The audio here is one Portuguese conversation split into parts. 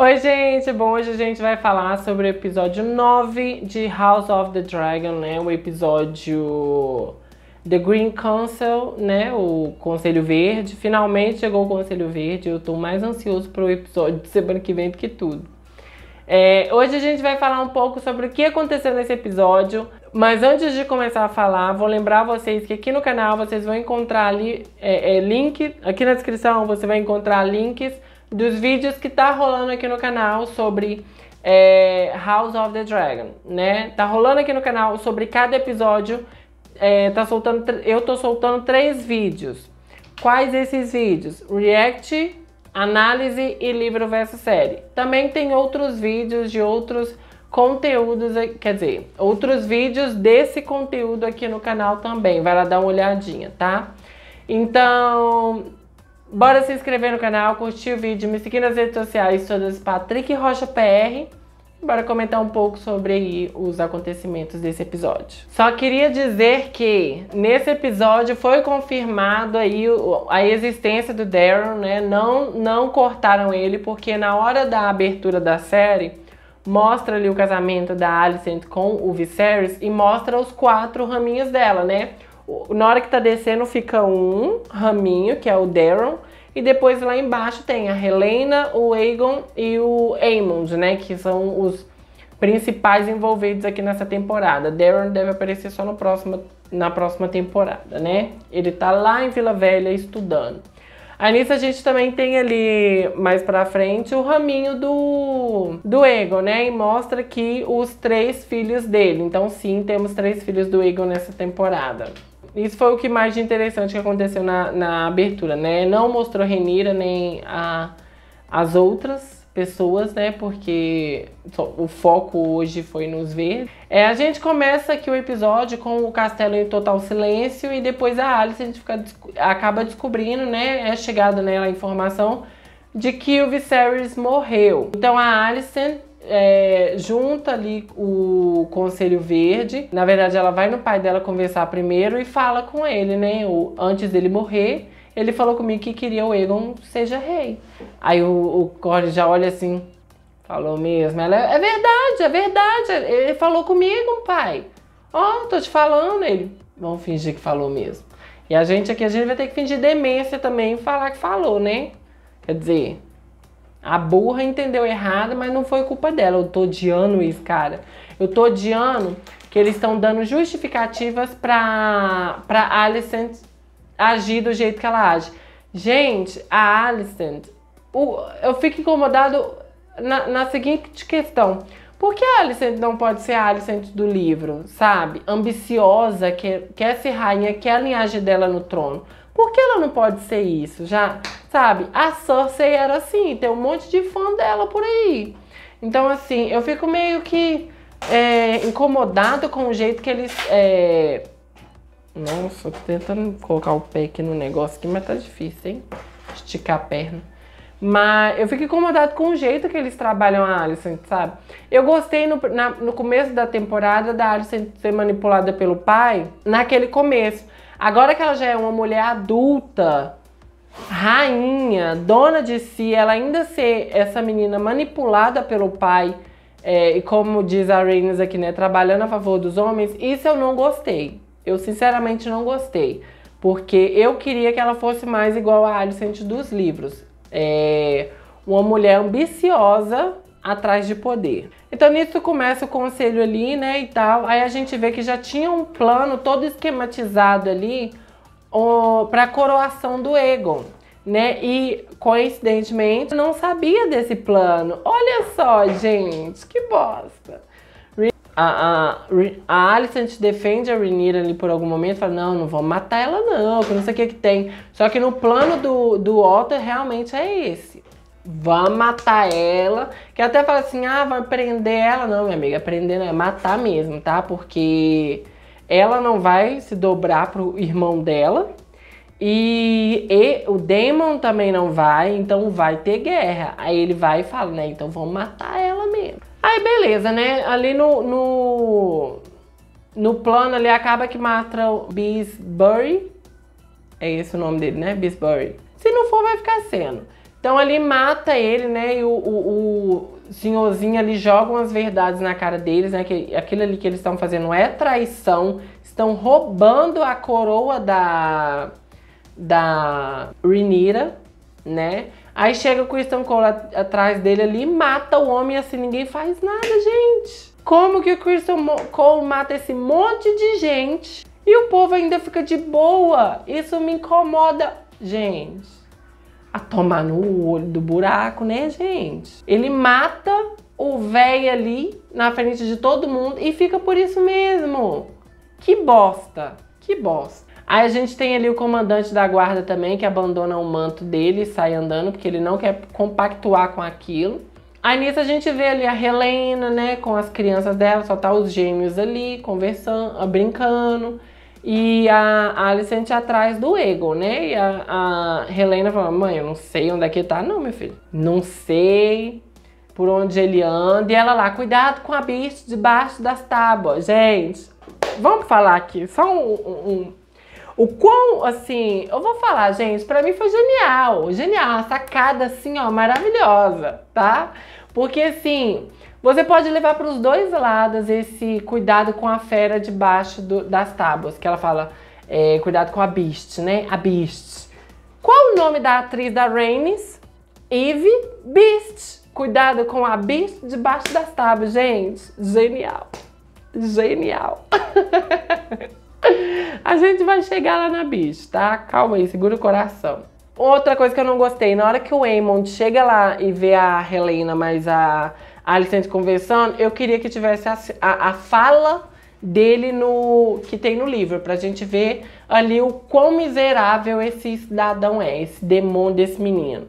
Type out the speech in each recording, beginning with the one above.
Oi, gente! Bom, hoje a gente vai falar sobre o episódio 9 de House of the Dragon, né? O episódio The Green Council, né? O Conselho Verde. Finalmente chegou o Conselho Verde. Eu tô mais ansioso pro episódio de semana que vem do que tudo. É, hoje a gente vai falar um pouco sobre o que aconteceu nesse episódio. Mas antes de começar a falar, vou lembrar vocês que aqui no canal vocês vão encontrar ali é, é, link. Aqui na descrição você vai encontrar links dos vídeos que tá rolando aqui no canal sobre é, House of the Dragon, né? Tá rolando aqui no canal sobre cada episódio. É, tá soltando, eu tô soltando três vídeos. Quais esses vídeos? React, análise e livro versus série. Também tem outros vídeos de outros conteúdos, quer dizer, outros vídeos desse conteúdo aqui no canal também. Vai lá dar uma olhadinha, tá? Então, Bora se inscrever no canal, curtir o vídeo, me seguir nas redes sociais todas Patrick Rocha PR. Bora comentar um pouco sobre os acontecimentos desse episódio. Só queria dizer que nesse episódio foi confirmado aí a existência do Darren, né? Não, não cortaram ele porque na hora da abertura da série mostra ali o casamento da Alicent com o Viserys e mostra os quatro raminhos dela, né? na hora que tá descendo fica um raminho, que é o Darren, e depois lá embaixo tem a Helena, o Aegon e o Aemond, né, que são os principais envolvidos aqui nessa temporada. Darren deve aparecer só no próximo, na próxima temporada, né? Ele tá lá em Vila Velha estudando. Aí nisso a gente também tem ali, mais pra frente, o raminho do, do Egon, né? E mostra que os três filhos dele. Então sim, temos três filhos do Egon nessa temporada. Isso foi o que mais de interessante que aconteceu na, na abertura, né? Não mostrou Renira nem a, as outras pessoas, né? Porque o foco hoje foi nos ver. É, a gente começa aqui o episódio com o castelo em total silêncio e depois a Alice a gente fica, acaba descobrindo, né? É chegada nela a informação de que o Viserys morreu. Então a Alicent é, junta ali o Conselho Verde. Na verdade, ela vai no pai dela conversar primeiro e fala com ele, né? O, antes dele morrer, ele falou comigo que queria o Egon seja rei. Aí o, o já olha assim, falou mesmo. Ela, é verdade, é verdade. Ele falou comigo, pai. Ó, oh, tô te falando. Ele, vamos fingir que falou mesmo. E a gente aqui, a gente vai ter que fingir demência também e falar que falou, né? Quer dizer, a burra entendeu errado, mas não foi culpa dela. Eu tô odiando isso, cara. Eu tô odiando que eles estão dando justificativas pra, pra Alicent agir do jeito que ela age. Gente, a Alicent, eu fico incomodado na, na seguinte questão. Por que a Alicent não pode ser a Alicent do livro, sabe? Ambiciosa, quer, quer é ser rainha, quer é a linhagem dela no trono. Por que ela não pode ser isso? Já, sabe? A Cersei era assim, tem um monte de fã dela por aí. Então, assim, eu fico meio que é, incomodado com o jeito que eles. É... Nossa, tô tentando colocar o pé aqui no negócio aqui, mas tá difícil, hein? Esticar a perna. Mas eu fico incomodado com o jeito que eles trabalham a Alison, sabe? Eu gostei no, na, no começo da temporada da Alison ser manipulada pelo pai, naquele começo. Agora que ela já é uma mulher adulta, rainha, dona de si, ela ainda ser essa menina manipulada pelo pai, é, e como diz a Rhaenys aqui, né, trabalhando a favor dos homens, isso eu não gostei. Eu sinceramente não gostei. Porque eu queria que ela fosse mais igual a Alicent dos livros. É uma mulher ambiciosa, atrás de poder. Então nisso começa o conselho ali, né, e tal. Aí a gente vê que já tinha um plano todo esquematizado ali para a coroação do Egon, né? E coincidentemente não sabia desse plano. Olha só, gente, que bosta. A, a, a Alicent defende a Rhaenyra ali por algum momento, fala, não, não vou matar ela não, que não sei o que que tem. Só que no plano do, do Walter realmente é esse. Vamos matar ela. Que até fala assim, ah, vai prender ela. Não, minha amiga, prender não é matar mesmo, tá? Porque ela não vai se dobrar pro irmão dela. E, e o Demon também não vai, então vai ter guerra. Aí ele vai e fala, né, então vamos matar ela mesmo. Aí beleza, né, ali no, no, no plano ali acaba que mata o Bisbury. É esse o nome dele, né, Bisbury. Se não for, vai ficar sendo. Então ali mata ele, né? E o, o, o senhorzinho ali joga umas verdades na cara deles, né? Que aquilo ali que eles estão fazendo é traição. Estão roubando a coroa da, da Renira, né? Aí chega o Christian Cole atrás dele ali, mata o homem assim, ninguém faz nada, gente. Como que o Christian Cole mata esse monte de gente e o povo ainda fica de boa? Isso me incomoda, gente a tomar no olho do buraco, né, gente? Ele mata o velho ali na frente de todo mundo e fica por isso mesmo. Que bosta, que bosta. Aí a gente tem ali o comandante da guarda também, que abandona o manto dele e sai andando, porque ele não quer compactuar com aquilo. Aí nisso a gente vê ali a Helena, né, com as crianças dela, só tá os gêmeos ali, conversando, ah, brincando. E a Alicente atrás do Ego, né? E a, a Helena fala: mãe, eu não sei onde é que ele tá, não, meu filho. Não sei por onde ele anda. E ela lá: cuidado com a bicha debaixo das tábuas. Gente, vamos falar aqui, só um, um, um. O quão, assim, eu vou falar, gente, para mim foi genial, genial, uma sacada assim, ó, maravilhosa, tá? Porque assim, você pode levar para os dois lados esse cuidado com a fera debaixo do, das tábuas, que ela fala, é, cuidado com a Beast, né? A Beast. Qual o nome da atriz da Reigns? Eve Beast. Cuidado com a Beast debaixo das tábuas, gente. Genial. Genial. a gente vai chegar lá na Beast, tá? Calma aí, segura o coração. Outra coisa que eu não gostei, na hora que o Aemond chega lá e vê a Helena, mas a a licença conversando, eu queria que tivesse a, a, a fala dele no que tem no livro, pra gente ver ali o quão miserável esse cidadão é, esse demônio desse menino.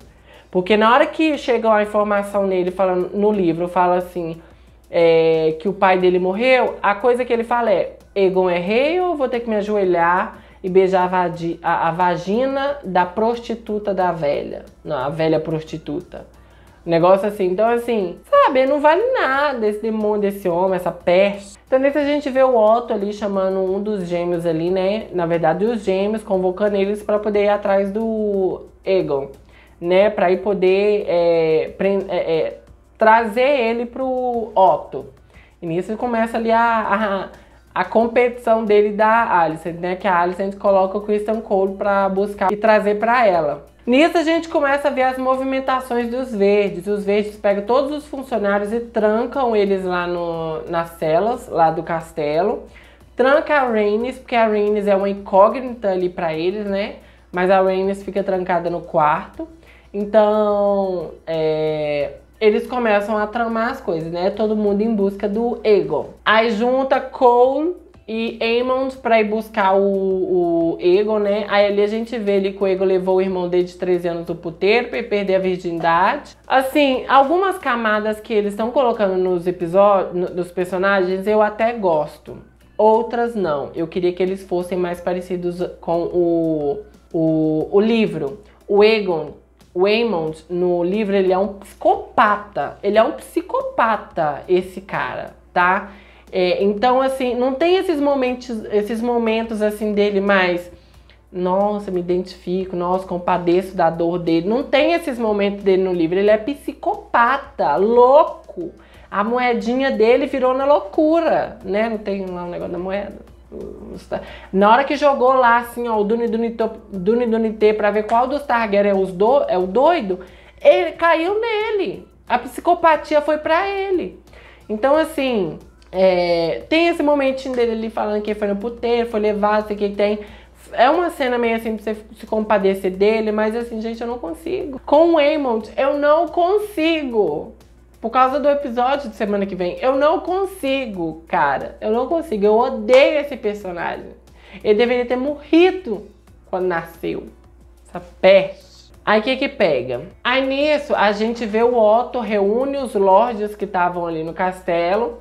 Porque na hora que chegou a informação nele falando no livro, fala assim é, que o pai dele morreu, a coisa que ele fala é Egon é rei ou vou ter que me ajoelhar e beijar a, a, a vagina da prostituta da velha? Não, a velha prostituta negócio assim. Então, assim, sabe, não vale nada esse demônio esse homem, essa peste. Então, nesse a gente vê o Otto ali chamando um dos gêmeos ali, né? Na verdade, os gêmeos, convocando eles para poder ir atrás do Egon, né? Pra ir poder é, é, é, trazer ele pro Otto. E nisso começa ali a, a a competição dele da Alice né? Que a Alice coloca o Christian Cole para buscar e trazer para ela. Nisso a gente começa a ver as movimentações dos verdes. Os verdes pegam todos os funcionários e trancam eles lá no, nas celas, lá do castelo. Tranca a Rhaenys, porque a Rhaenys é uma incógnita ali para eles, né? Mas a Rhaenys fica trancada no quarto. Então, é, eles começam a tramar as coisas, né? Todo mundo em busca do Egon. Aí junta Cole e Aemond para ir buscar o, o Ego, né? Aí ali a gente vê ele que o Ego levou o irmão dele de 13 anos do puteiro para perder a virgindade. Assim, algumas camadas que eles estão colocando nos episódios, dos personagens, eu até gosto. Outras não. Eu queria que eles fossem mais parecidos com o, o, o livro. O Egon, o Aemond, no livro, ele é um psicopata. Ele é um psicopata, esse cara, tá? É, então, assim, não tem esses momentos, esses momentos assim dele mais, nossa, me identifico, nossa, compadeço da dor dele. Não tem esses momentos dele no livro. Ele é psicopata, louco. A moedinha dele virou na loucura, né? Não tem lá um negócio da moeda. Na hora que jogou lá, assim, ó, o Duni Dunité pra ver qual dos Targaryen é, os do, é o doido, ele caiu nele. A psicopatia foi para ele. Então, assim, é, tem esse momentinho dele ali falando que foi no puteiro, foi levado, sei que tem. É uma cena meio assim pra você se compadecer dele, mas assim, gente, eu não consigo. Com o Waymond, eu não consigo. Por causa do episódio de semana que vem, eu não consigo, cara. Eu não consigo. Eu odeio esse personagem. Ele deveria ter morrido quando nasceu. Essa peste. Aí o que que pega? Aí nisso a gente vê o Otto reúne os lords que estavam ali no castelo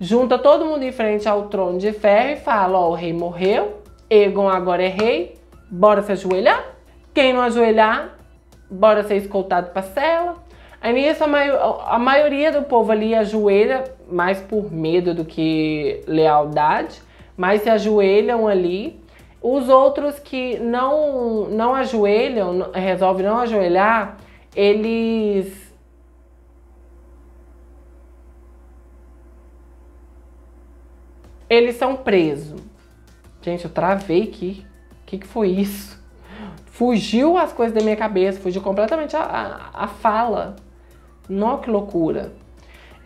junta todo mundo em frente ao trono de ferro e fala: Ó, o rei morreu, Egon agora é rei, bora se ajoelhar? Quem não ajoelhar, bora ser escoltado para cela. Aí nisso a, a, maioria do povo ali ajoelha mais por medo do que lealdade, mas se ajoelham ali. Os outros que não, não ajoelham, resolvem não ajoelhar, eles Eles são presos. Gente, eu travei aqui. O que, que foi isso? Fugiu as coisas da minha cabeça, fugiu completamente a, a, a fala. Nó, que loucura.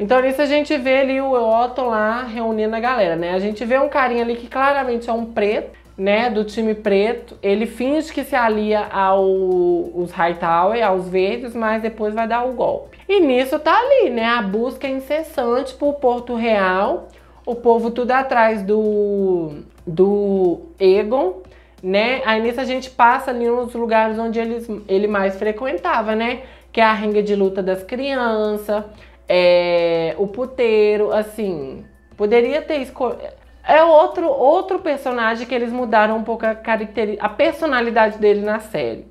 Então nisso a gente vê ali o Otto lá reunindo a galera, né? A gente vê um carinha ali que claramente é um preto, né? Do time preto. Ele finge que se alia aos Hightower, aos verdes, mas depois vai dar o golpe. E nisso tá ali, né? A busca incessante por Porto Real o povo tudo atrás do, do Egon, né? Aí nisso a gente passa ali nos lugares onde ele, ele mais frequentava, né? Que é a ringa de luta das crianças, é, o puteiro, assim. Poderia ter escolhido. É outro, outro personagem que eles mudaram um pouco a, caracter... a personalidade dele na série.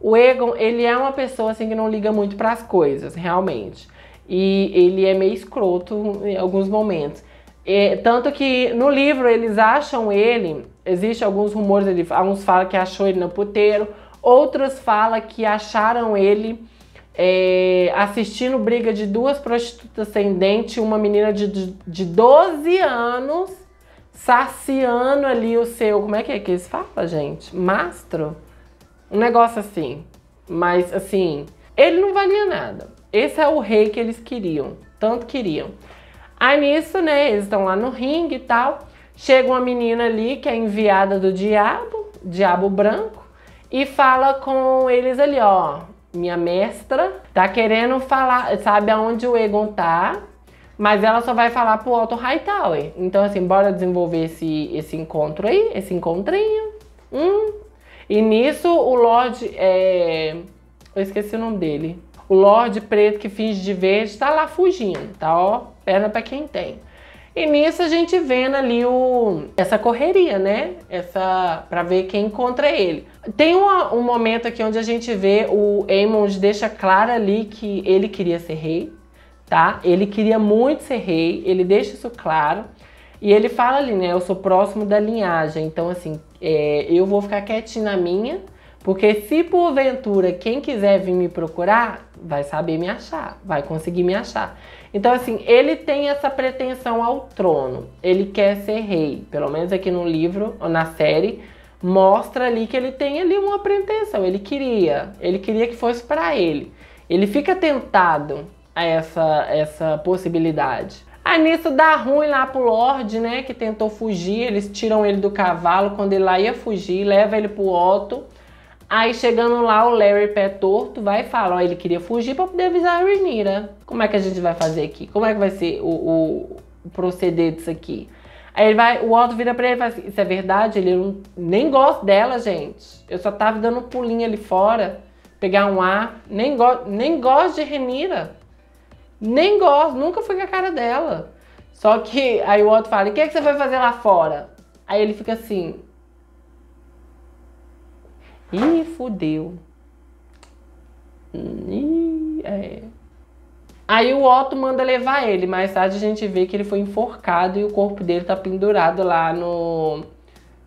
O Egon, ele é uma pessoa assim que não liga muito para as coisas, realmente. E ele é meio escroto em alguns momentos. E, é, tanto que no livro eles acham ele, existe alguns rumores, ele, alguns falam que achou ele no puteiro, outros falam que acharam ele é, assistindo briga de duas prostitutas sem dente, uma menina de, de, de 12 anos, saciando ali o seu. Como é que é que eles falam, gente? Mastro? Um negócio assim. Mas assim, ele não valia nada. Esse é o rei que eles queriam, tanto queriam. Aí nisso, né, eles estão lá no ringue e tal. Chega uma menina ali que é enviada do diabo, diabo branco, e fala com eles ali, ó. Minha mestra tá querendo falar, sabe aonde o Egon tá, mas ela só vai falar pro Otto Hightower. Então, assim, bora desenvolver esse, esse encontro aí, esse encontrinho. Hum. E nisso o Lorde é. Eu esqueci o nome dele. O Lorde Preto que finge de verde tá lá fugindo, tá? Ó, perna para quem tem. E nisso a gente vendo ali o, essa correria, né? Essa para ver quem encontra ele. Tem uma, um momento aqui onde a gente vê o Aemond deixa claro ali que ele queria ser rei, tá? Ele queria muito ser rei, ele deixa isso claro. E ele fala ali, né? Eu sou próximo da linhagem, então assim, é, eu vou ficar quietinho na minha, porque se porventura quem quiser vir me procurar, vai saber me achar, vai conseguir me achar. Então, assim, ele tem essa pretensão ao trono. Ele quer ser rei. Pelo menos aqui no livro, ou na série, mostra ali que ele tem ali uma pretensão. Ele queria. Ele queria que fosse para ele. Ele fica tentado a essa, essa possibilidade. Aí nisso dá ruim lá pro Lorde, né? Que tentou fugir. Eles tiram ele do cavalo quando ele lá ia fugir, leva ele pro Otto. Aí chegando lá, o Larry Pé Torto vai e fala: ó, ele queria fugir para poder avisar a Renira. Né? Como é que a gente vai fazer aqui? Como é que vai ser o, o, proceder disso aqui? Aí ele vai, o Otto vira pra ele e fala assim: Isso é verdade? Ele não, nem gosta dela, gente. Eu só tava dando um pulinho ali fora, pegar um ar. Nem, go, nem gosto de Renira. Né? Nem gosto, nunca fui com a cara dela. Só que aí o Otto fala: O que, é que você vai fazer lá fora? Aí ele fica assim: Ih, fudeu. Ih, é. Aí o Otto manda levar ele. Mais tarde a gente vê que ele foi enforcado e o corpo dele tá pendurado lá no,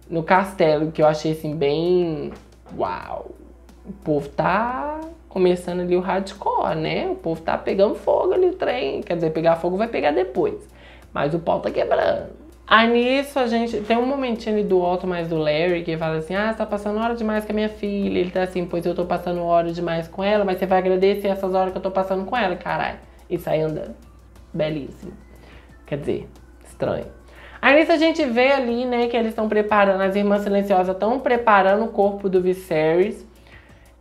no castelo, que eu achei assim bem. Uau! O povo tá começando ali o hardcore, né? O povo tá pegando fogo ali o trem. Quer dizer, pegar fogo vai pegar depois. Mas o pau tá quebrando. Aí nisso a gente. Tem um momentinho do Otto mais do Larry que fala assim: ah, você tá passando hora demais com a minha filha. Ele tá assim: pois eu tô passando hora demais com ela, mas você vai agradecer essas horas que eu tô passando com ela, caralho. E sai andando. Belíssimo. Quer dizer, estranho. Aí nisso a gente vê ali, né, que eles estão preparando, as irmãs silenciosas estão preparando o corpo do Viserys.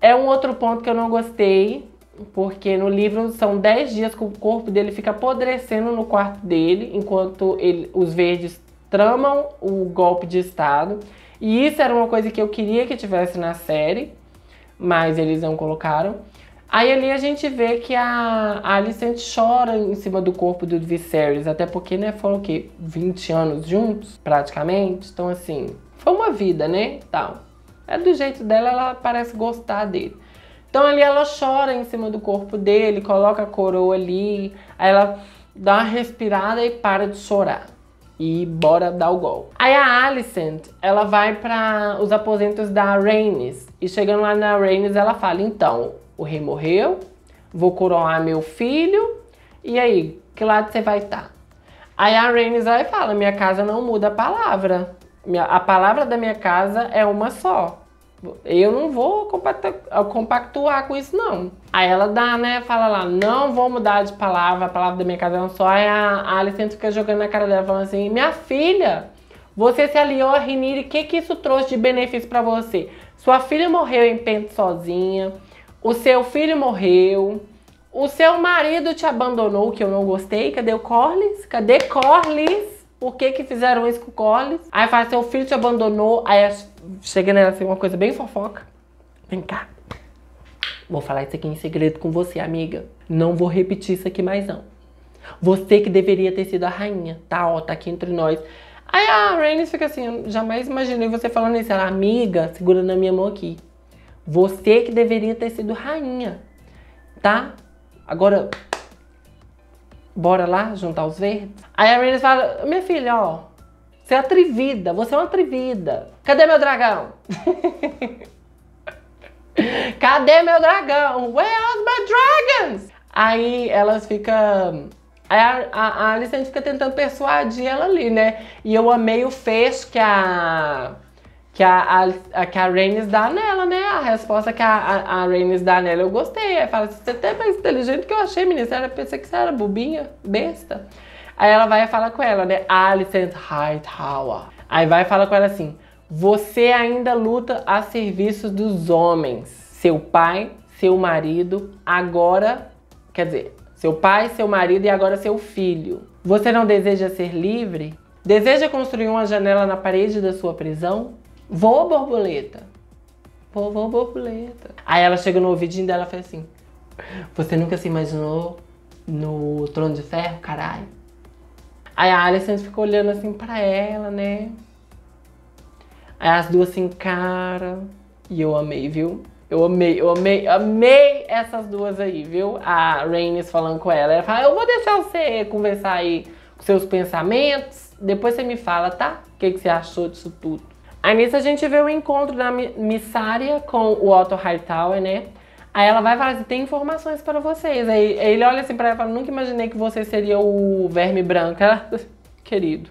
É um outro ponto que eu não gostei, porque no livro são 10 dias que o corpo dele fica apodrecendo no quarto dele, enquanto ele, os verdes tramam o golpe de Estado. E isso era uma coisa que eu queria que tivesse na série, mas eles não colocaram. Aí ali a gente vê que a Alicent chora em cima do corpo do Viserys, até porque, né, foram o quê? 20 anos juntos, praticamente. Então, assim, foi uma vida, né? Tal. É do jeito dela, ela parece gostar dele. Então ali ela chora em cima do corpo dele, coloca a coroa ali, aí ela dá uma respirada e para de chorar. E bora dar o gol. Aí a Alicent, ela vai para os aposentos da Rhaenys. E chegando lá na Rhaenys, ela fala, então, o rei morreu, vou coroar meu filho, e aí, que lado você vai estar? Tá? Aí a Rhaenys vai e fala, minha casa não muda a palavra. A palavra da minha casa é uma só eu não vou compactuar com isso, não. Aí ela dá, né? Fala lá, não vou mudar de palavra, a palavra da minha casa é um só. Aí a Alicente fica jogando na cara dela, falando assim: minha filha, você se aliou a Riniri, o que, que isso trouxe de benefício para você? Sua filha morreu em pente sozinha, o seu filho morreu, o seu marido te abandonou, que eu não gostei. Cadê o Corlys? Cadê Corlys? por que que fizeram isso com o Collins? Aí fala, assim, o filho te abandonou. Aí cheguei nela assim, uma coisa bem fofoca. Vem cá. Vou falar isso aqui em segredo com você, amiga. Não vou repetir isso aqui mais não. Você que deveria ter sido a rainha, tá? Ó, tá aqui entre nós. Aí a Rhaenys fica assim, eu jamais imaginei você falando isso. Ela, amiga, segura na minha mão aqui. Você que deveria ter sido rainha, tá? Agora, bora lá juntar os verdes? Aí a Rhaenys fala, minha filha, ó, você é atrevida, você é uma atrevida. Cadê meu dragão? Cadê meu dragão? Where are my dragons? Aí elas ficam... Aí a, a, a Alicent fica tentando persuadir ela ali, né? E eu amei o fecho que a que a, a, a, que a Rhaenys dá nela, né? A resposta que a, a, a Rhaenys dá nela, eu gostei. Aí fala assim, você é até mais inteligente que eu achei, menina. Eu pensei que você era bobinha, besta. Aí ela vai e fala com ela, né? Alicent Hightower. Aí vai e fala com ela assim, você ainda luta a serviço dos homens. Seu pai, seu marido, agora... Quer dizer, seu pai, seu marido e agora seu filho. Você não deseja ser livre? Deseja construir uma janela na parede da sua prisão? Vou, borboleta. Vou, vou, borboleta. Aí ela chega no ouvidinho dela e fala assim: Você nunca se imaginou no trono de ferro, caralho? Aí a Alison ficou olhando assim pra ela, né? Aí as duas assim, cara. E eu amei, viu? Eu amei, eu amei, amei essas duas aí, viu? A Rainis falando com ela. Ela fala, eu vou deixar você conversar aí com seus pensamentos. Depois você me fala, tá? O que, que você achou disso tudo? Aí nisso a gente vê o encontro da missária com o Otto Hightower, né? Aí ela vai falar assim, tem informações para vocês. Aí ele olha assim para ela e fala, nunca imaginei que você seria o verme branco. Ela, querido,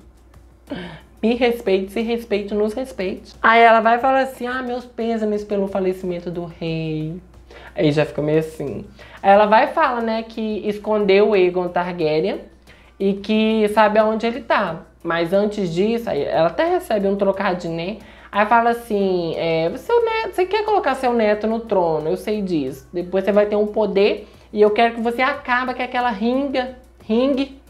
me respeite, se respeite, nos respeite. Aí ela vai falar assim, ah, meus pêsames pelo falecimento do rei. Aí já fica meio assim. Aí ela vai falar, né, que escondeu o Egon Targaryen e que sabe aonde ele tá. Mas antes disso, aí ela até recebe um trocadinho, né? Aí fala assim: é, seu é neto, você quer colocar seu neto no trono, eu sei disso. Depois você vai ter um poder e eu quero que você acabe com aquela ringa, ringue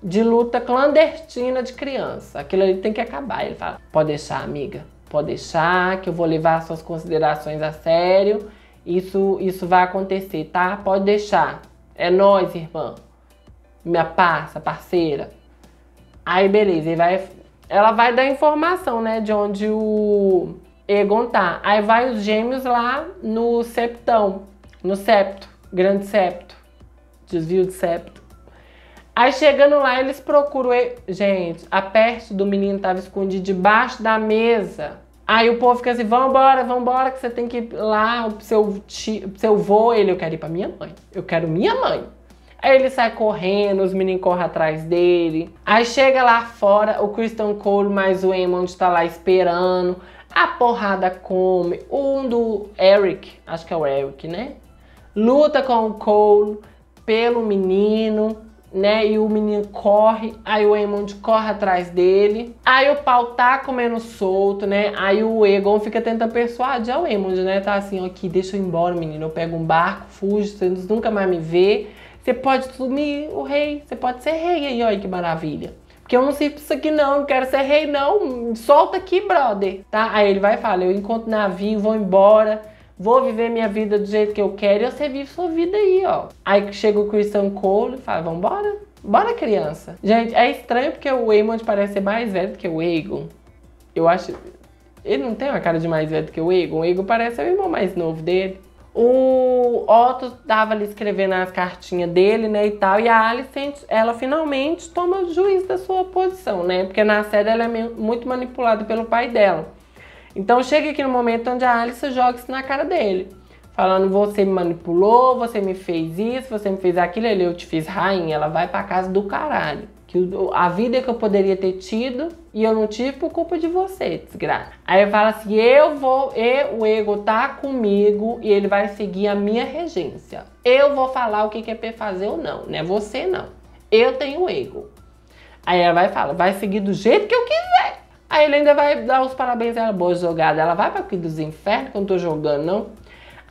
de luta clandestina de criança. Aquilo ali tem que acabar. Ele fala: pode deixar, amiga, pode deixar, que eu vou levar suas considerações a sério. Isso, isso vai acontecer, tá? Pode deixar. É nós, irmã. Minha parça, parceira. Aí beleza, vai, ela vai dar informação, né, de onde o Egon tá. Aí vai os gêmeos lá no septão, no septo, grande septo, desvio de septo. Aí chegando lá, eles procuram. Gente, a peste do menino tava escondida debaixo da mesa. Aí o povo fica assim: vambora, vambora, que você tem que ir lá. O seu, tio, seu vô, ele, eu quero ir pra minha mãe. Eu quero minha mãe. Aí ele sai correndo, os meninos correm atrás dele. Aí chega lá fora, o Christian Cole mais o Emmond tá lá esperando. A porrada come. Um do Eric, acho que é o Eric, né? Luta com o Cole pelo menino, né? E o menino corre, aí o Eamon corre atrás dele. Aí o pau tá comendo solto, né? Aí o Egon fica tentando persuadir o Eamon, né? Tá assim, ó, aqui, deixa eu ir embora, menino. Eu pego um barco, fujo, você nunca mais me vê. Você pode assumir o rei, você pode ser rei aí, olha que maravilha. Porque eu não sirvo pra isso aqui não, não quero ser rei não, solta aqui, brother. Tá? Aí ele vai e fala, eu encontro navio, vou embora, vou viver minha vida do jeito que eu quero e você vive sua vida aí, ó. Aí chega o Christian Cole e fala, vambora, bora criança. Gente, é estranho porque o Eamon parece ser mais velho do que o Aegon. Eu acho... Ele não tem uma cara de mais velho do que o Egon. O Egon parece o irmão mais novo dele o Otto estava ali escrevendo as cartinhas dele, né, e tal, e a Alice, ela finalmente toma juiz da sua posição, né, porque na série ela é muito manipulada pelo pai dela. Então chega aqui no momento onde a Alice joga isso na cara dele, falando, você me manipulou, você me fez isso, você me fez aquilo, ele, eu te fiz rainha, ela vai pra casa do caralho que a vida que eu poderia ter tido e eu não tive por culpa de você, desgraça. Aí ele fala assim: eu vou, e o ego tá comigo e ele vai seguir a minha regência. Eu vou falar o que, que é pra fazer ou não, né? Você não. Eu tenho ego. Aí ela vai falar: vai seguir do jeito que eu quiser. Aí ele ainda vai dar os parabéns a ela, boa jogada. Ela vai para aqui dos infernos que eu não tô jogando, não.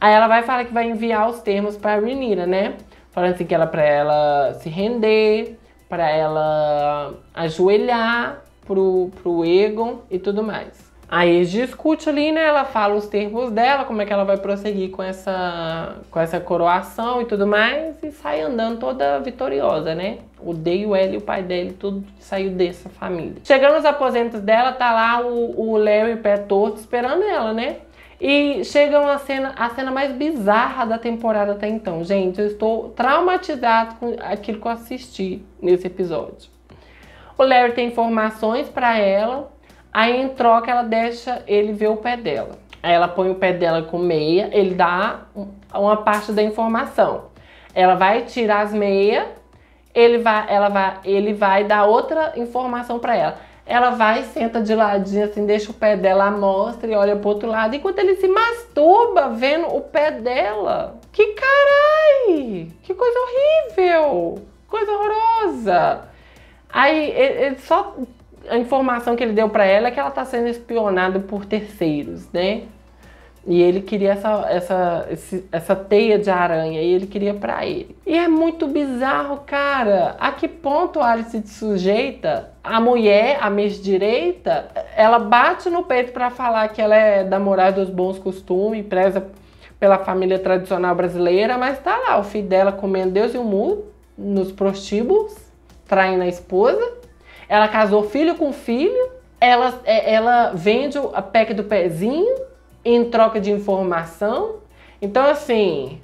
Aí ela vai falar que vai enviar os termos pra Renira, né? Falando assim que ela pra ela se render para ela ajoelhar pro, pro Egon e tudo mais. Aí eles discutem ali, né? Ela fala os termos dela, como é que ela vai prosseguir com essa, com essa coroação e tudo mais, e sai andando toda vitoriosa, né? Odeio ela e o pai dele, tudo saiu dessa família. Chegando nos aposentos dela, tá lá o, o Larry pé torto esperando ela, né? e chegam a cena, a cena mais bizarra da temporada até então. Gente, eu estou traumatizado com aquilo que eu assisti nesse episódio. O Larry tem informações para ela, aí em troca ela deixa ele ver o pé dela. Aí ela põe o pé dela com meia, ele dá uma parte da informação. Ela vai tirar as meias, ele vai, ela vai, ele vai dar outra informação para ela ela vai, senta de ladinho, assim, deixa o pé dela à mostra e olha pro outro lado, enquanto ele se masturba vendo o pé dela. Que carai! Que coisa horrível! Coisa horrorosa! Aí, ele, ele só a informação que ele deu para ela é que ela tá sendo espionada por terceiros, né? E ele queria essa, essa, essa teia de aranha e ele queria para ele. E é muito bizarro, cara. A que ponto Alice se sujeita? A mulher, a mês direita, ela bate no peito para falar que ela é da moral dos bons costumes, preza pela família tradicional brasileira, mas tá lá o filho dela comendo Deus e o mundo nos prostíbulos, traindo a esposa. Ela casou filho com filho, ela, é, ela vende a PEC do pezinho em troca de informação. Então, assim,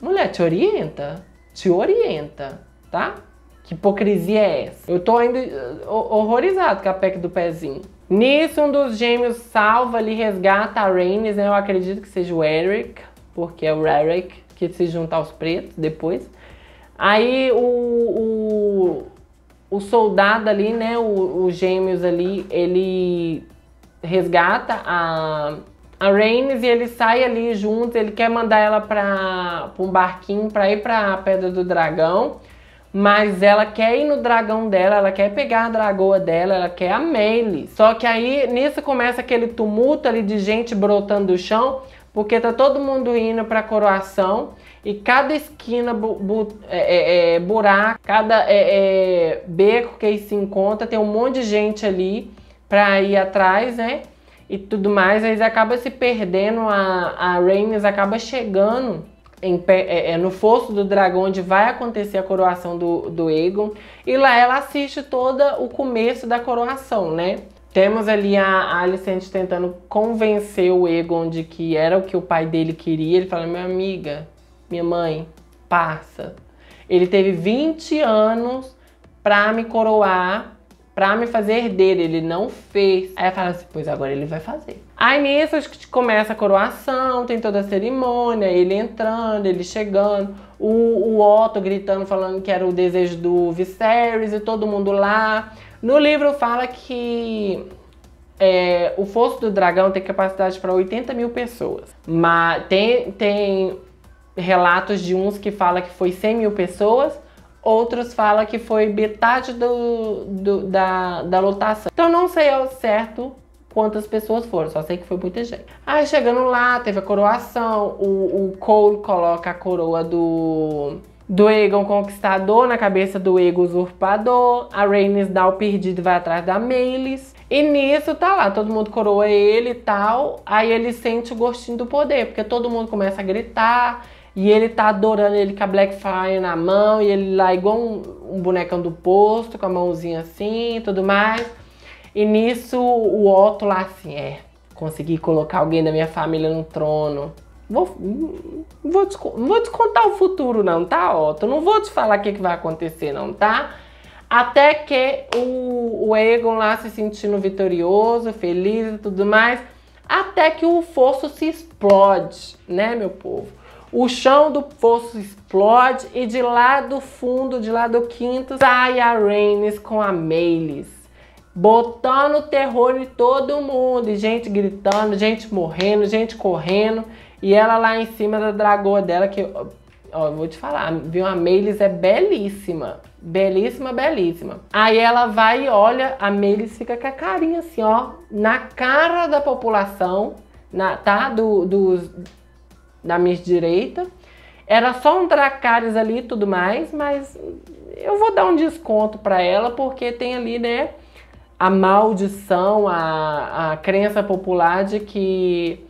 mulher, te orienta, te orienta, tá? Que hipocrisia é essa? Eu tô ainda eh, horrorizado com a PEC do pezinho. Nisso, um dos gêmeos salva ali, resgata a Rhaenys, né? Eu acredito que seja o Eric, porque é o Eric que se junta aos pretos depois. Aí o, o, o soldado ali, né? O, o, gêmeos ali, ele resgata a, a Raines e ele sai ali junto, ele quer mandar ela para um barquinho para ir para a Pedra do Dragão, mas ela quer ir no dragão dela, ela quer pegar a dragoa dela, ela quer a Meile. Só que aí nisso começa aquele tumulto ali de gente brotando do chão, porque tá todo mundo indo para coroação e cada esquina, bu, bu é, é, é buraco, cada é, é, beco que aí se encontra, tem um monte de gente ali para ir atrás, né? e tudo mais, eles acabam se perdendo, a, a Rhaenys acaba chegando em, é, é, no fosso do dragão onde vai acontecer a coroação do, do Aegon, e lá ela assiste todo o começo da coroação, né? Temos ali a Alicent tentando convencer o Egon de que era o que o pai dele queria. Ele fala, minha amiga, minha mãe, passa. Ele teve 20 anos pra me coroar pra me fazer herdeiro. Ele não fez. Aí ela fala assim, pois agora ele vai fazer. Aí nisso começa a coroação, tem toda a cerimônia, ele entrando, ele chegando, o, o Otto gritando, falando que era o desejo do Viserys e todo mundo lá. No livro fala que é, o Fosso do Dragão tem capacidade para 80 mil pessoas, mas tem, tem relatos de uns que fala que foi 100 mil pessoas Outros falam que foi metade do, do, da, da lotação. Então não sei ao certo quantas pessoas foram, só sei que foi muita gente. Aí chegando lá, teve a coroação, o, o Cole coloca a coroa do, do Egon Conquistador na cabeça do Egon Usurpador, a Rhaenys dá o perdido e vai atrás da Melis. E nisso tá lá, todo mundo coroa ele e tal, aí ele sente o gostinho do poder, porque todo mundo começa a gritar, e ele tá adorando ele com a Blackfire na mão, e ele lá igual um, um bonecão do posto, com a mãozinha assim e tudo mais. E nisso o Otto lá assim, é, consegui colocar alguém da minha família no trono. Vou, vou, vou descontar o futuro não, tá, Otto? Não vou te falar o que, que vai acontecer não, tá? Até que o, o Egon lá se sentindo vitorioso, feliz e tudo mais, até que o fosso se explode, né, meu povo? o chão do poço explode e de lá do fundo, de lá do quinto, sai a Raines com a Meiles, Botando terror em todo mundo, e gente gritando, gente morrendo, gente correndo. E ela lá em cima da dragoa dela, que ó, vou te falar, viu? A Meiles é belíssima. Belíssima, belíssima. Aí ela vai e olha, a Meiles fica com a carinha assim, ó, na cara da população, na, tá? Do, dos da minha direita. Era só um dracares ali e tudo mais, mas eu vou dar um desconto para ela porque tem ali, né, a maldição, a, a crença popular de que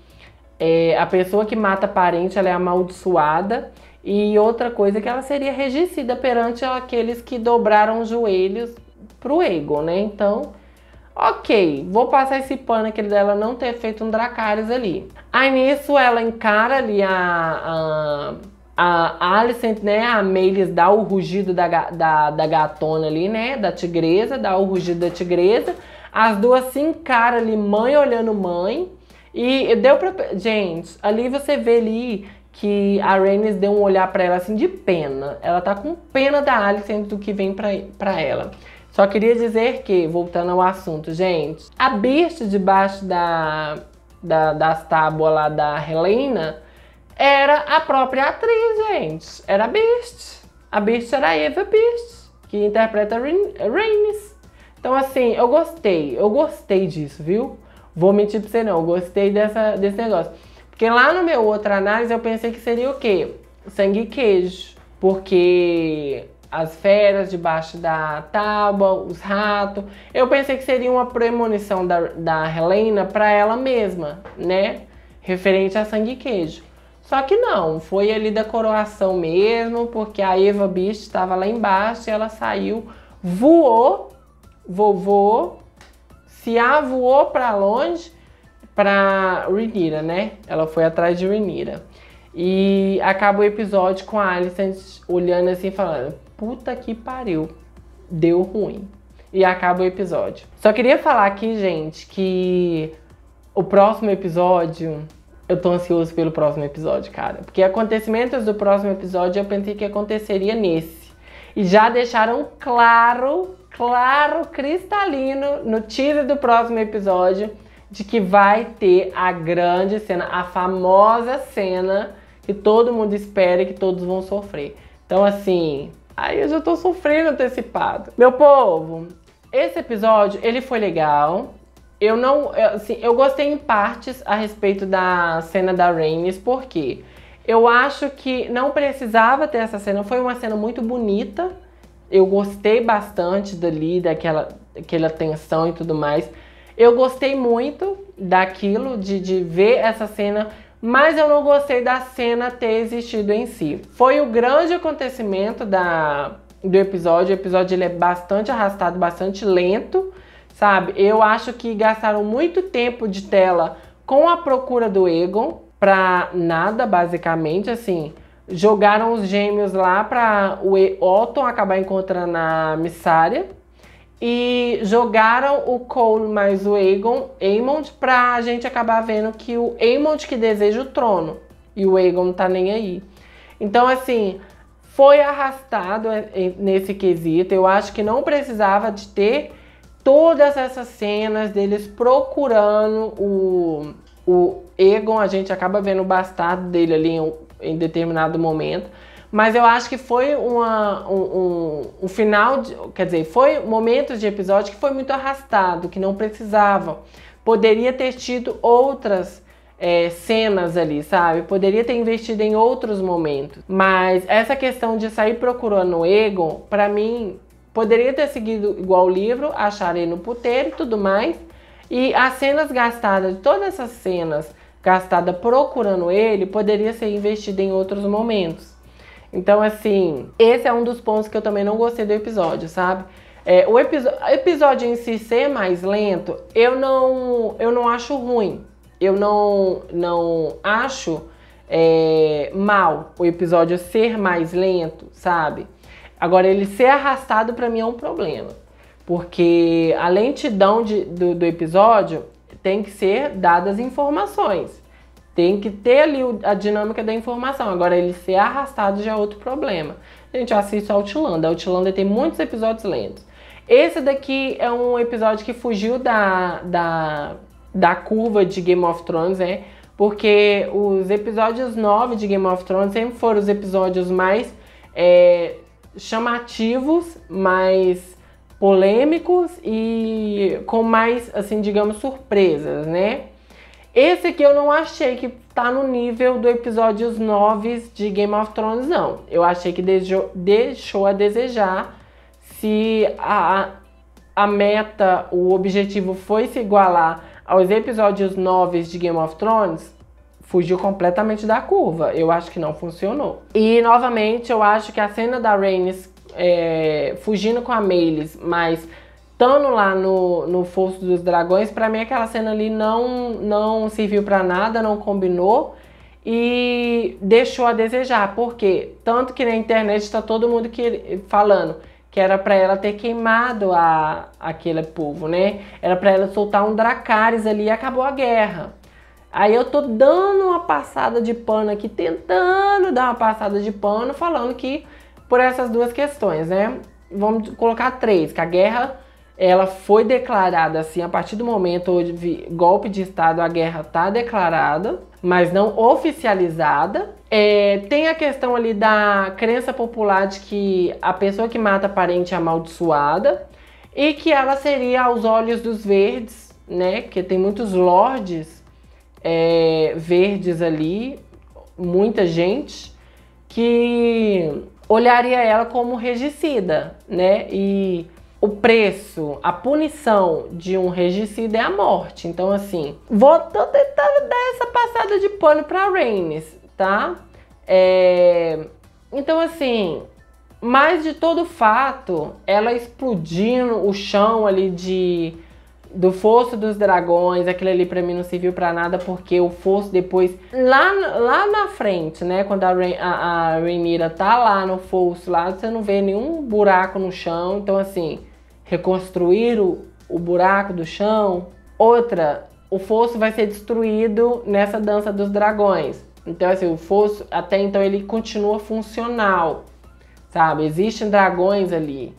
é, a pessoa que mata parente ela é amaldiçoada. E outra coisa é que ela seria regicida perante aqueles que dobraram os joelhos pro Egon, né? Então, Ok, vou passar esse pano aqui dela não ter feito um Dracarys ali. Aí nisso ela encara ali a, a, a Alicent, né? A Melis dá o rugido da, da, da gatona ali, né? Da tigresa, dá o rugido da tigresa. As duas se encaram ali, mãe olhando mãe. E deu pra. Gente, ali você vê ali que a Rhaenys deu um olhar para ela assim de pena. Ela tá com pena da Alicent do que vem para pra ela. Só queria dizer que, voltando ao assunto, gente, a Beast debaixo da, da, das tábuas lá da Helena era a própria atriz, gente. Era a Beast. A Beast era a Eva Beast, que interpreta Rhaenys. Então, assim, eu gostei. Eu gostei disso, viu? Vou mentir pra você não, eu gostei dessa, desse negócio. Porque lá no meu outra análise eu pensei que seria o quê? Sangue e queijo. Porque as feras debaixo da tábua, os ratos. Eu pensei que seria uma premonição da, da Helena para ela mesma, né? Referente a sangue e queijo. Só que não, foi ali da coroação mesmo, porque a Eva Beast estava lá embaixo e ela saiu, voou, vovô, se avoou para longe, para Renira, né? Ela foi atrás de Renira. E acaba o episódio com a Alice olhando assim, falando: puta que pariu, deu ruim. E acaba o episódio. Só queria falar aqui, gente, que o próximo episódio. Eu tô ansioso pelo próximo episódio, cara. Porque acontecimentos do próximo episódio eu pensei que aconteceria nesse. E já deixaram claro, claro, cristalino no teaser do próximo episódio de que vai ter a grande cena, a famosa cena que todo mundo espera e que todos vão sofrer. Então, assim, Aí eu já tô sofrendo antecipado. Meu povo, esse episódio, ele foi legal. Eu não, assim, eu gostei em partes a respeito da cena da Rhaenys, porque eu acho que não precisava ter essa cena. Foi uma cena muito bonita. Eu gostei bastante dali, daquela, daquela tensão e tudo mais. Eu gostei muito daquilo, de, de ver essa cena mas eu não gostei da cena ter existido em si. Foi o grande acontecimento da, do episódio. O episódio ele é bastante arrastado, bastante lento, sabe? Eu acho que gastaram muito tempo de tela com a procura do Egon pra nada, basicamente, assim. Jogaram os gêmeos lá pra o Otton acabar encontrando a missária e jogaram o Cole mais o Aegon, Aemond pra gente acabar vendo que o Aemond que deseja o trono e o Aegon não tá nem aí. Então assim, foi arrastado é, é, nesse quesito. Eu acho que não precisava de ter todas essas cenas deles procurando o, o Egon. A gente acaba vendo o bastardo dele ali em determinado momento. Mas eu acho que foi uma, um, um, um final, de, quer dizer, foi momentos de episódio que foi muito arrastado, que não precisava, Poderia ter tido outras é, cenas ali, sabe? Poderia ter investido em outros momentos. Mas essa questão de sair procurando o Egon, para mim, poderia ter seguido igual o livro, achar ele no puteiro e tudo mais. E as cenas gastadas, todas essas cenas gastadas procurando ele, poderia ser investida em outros momentos. Então, assim, esse é um dos pontos que eu também não gostei do episódio, sabe? É, o episódio em si ser mais lento, eu não, eu não acho ruim. Eu não, não acho é, mal o episódio ser mais lento, sabe? Agora, ele ser arrastado para mim é um problema. Porque a lentidão de, do, do episódio tem que ser dadas informações. Tem que ter ali a dinâmica da informação. Agora, ele ser arrastado já é outro problema. A gente assiste a Outlander. A Outlander tem muitos episódios lentos. Esse daqui é um episódio que fugiu da, da, da curva de Game of Thrones, né? Porque os episódios 9 de Game of Thrones sempre foram os episódios mais é, chamativos, mais polêmicos e com mais, assim, digamos, surpresas, né? Esse aqui eu não achei que tá no nível do episódios 9 de Game of Thrones, não. Eu achei que deixou, deixou a desejar se a, a meta, o objetivo foi se igualar aos episódios 9 de Game of Thrones, fugiu completamente da curva. Eu acho que não funcionou. E novamente, eu acho que a cena da Rhaenys é, fugindo com a Melis, mas estando lá no, no Fosso dos Dragões, para mim aquela cena ali não, não serviu para nada, não combinou e deixou a desejar, porque tanto que na internet está todo mundo que, falando que era para ela ter queimado a, aquele povo, né? Era para ela soltar um Dracarys ali e acabou a guerra. Aí eu tô dando uma passada de pano aqui, tentando dar uma passada de pano, falando que por essas duas questões, né? Vamos colocar três, que a guerra ela foi declarada assim a partir do momento onde golpe de Estado, a guerra está declarada, mas não oficializada. É, tem a questão ali da crença popular de que a pessoa que mata parente é amaldiçoada e que ela seria aos olhos dos verdes, né? Porque tem muitos lordes é, verdes ali, muita gente que olharia ela como regicida, né? E o preço, a punição de um regicida é a morte. Então, assim, vou tentar tá, dar essa passada de pano pra Reines, tá? É... Então, assim, mas de todo fato, ela explodindo o chão ali de do Fosso dos Dragões, aquilo ali pra mim não serviu para nada, porque o Fosso depois, lá, lá na frente, né, quando a, Rain, a, a tá lá no Fosso, lá você não vê nenhum buraco no chão, então assim, reconstruir o, o buraco do chão. Outra, o fosso vai ser destruído nessa dança dos dragões. Então, assim, o fosso, até então, ele continua funcional, sabe? Existem dragões ali.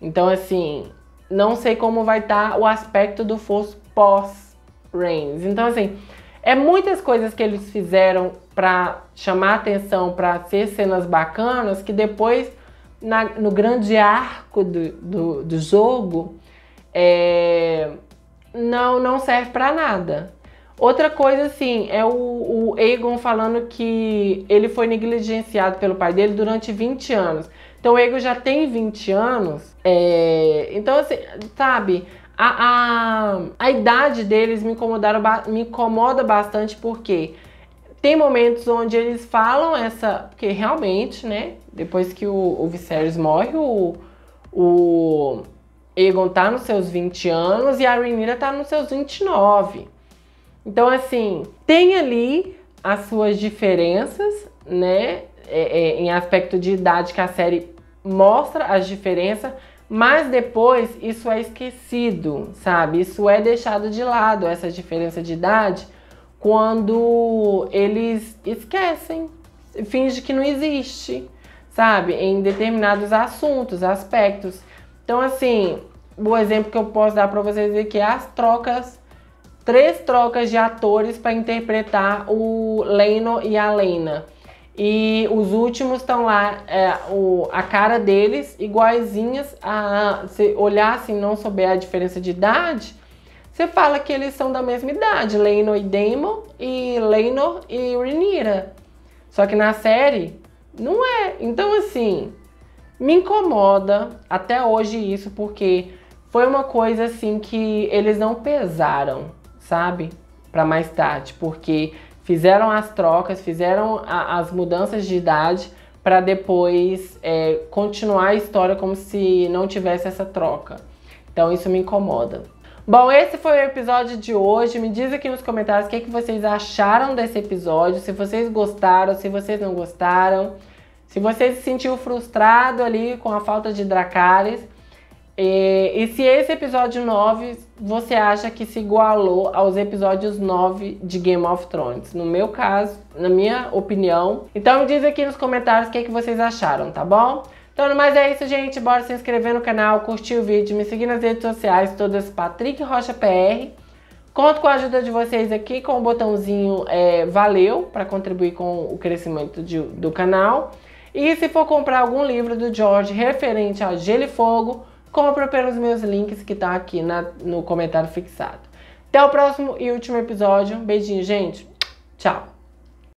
Então, assim, não sei como vai estar tá o aspecto do fosso pós-Reigns. Então, assim, é muitas coisas que eles fizeram para chamar atenção, para ser cenas bacanas, que depois na, no grande arco do, do, do jogo, é, não, não serve para nada. Outra coisa, assim, é o, o Egon falando que ele foi negligenciado pelo pai dele durante 20 anos. Então o Egon já tem 20 anos. É, então, assim, sabe, a, a, a idade deles me, incomodaram, me incomoda bastante porque tem momentos onde eles falam essa. Porque realmente, né? Depois que o, o Viserys morre, o, o Egon tá nos seus 20 anos e a Rhaenyra tá nos seus 29. Então, assim, tem ali as suas diferenças, né? É, é, em aspecto de idade que a série mostra as diferenças, mas depois isso é esquecido, sabe? Isso é deixado de lado, essa diferença de idade, quando eles esquecem, finge que não existe, sabe? Em determinados assuntos, aspectos. Então, assim, o exemplo que eu posso dar para vocês aqui é as trocas três trocas de atores para interpretar o Leno e a Lena. E os últimos estão lá, é, o, a cara deles, iguaizinhas, a, se olhar assim, não souber a diferença de idade, você fala que eles são da mesma idade, Leino e Daemon, e Leinor e Rhaenyra. Só que na série, não é. Então, assim, me incomoda até hoje isso, porque foi uma coisa, assim, que eles não pesaram, sabe? Para mais tarde, porque fizeram as trocas, fizeram a, as mudanças de idade para depois é, continuar a história como se não tivesse essa troca. Então, isso me incomoda. Bom, esse foi o episódio de hoje. Me diz aqui nos comentários o que, é que vocês acharam desse episódio, se vocês gostaram, se vocês não gostaram, se você se sentiu frustrado ali com a falta de Dracarys. E, e, se esse episódio 9 você acha que se igualou aos episódios 9 de Game of Thrones? No meu caso, na minha opinião. Então me diz aqui nos comentários o que, é que vocês acharam, tá bom? Então, mas é isso, gente. Bora se inscrever no canal, curtir o vídeo, me seguir nas redes sociais, todas Patrick Rocha PR. Conto com a ajuda de vocês aqui com o botãozinho é, valeu para contribuir com o crescimento de, do canal. E se for comprar algum livro do George referente a Gelo e Fogo, compra pelos meus links que tá aqui na, no comentário fixado. Até o próximo e último episódio. Um beijinho, gente. Tchau.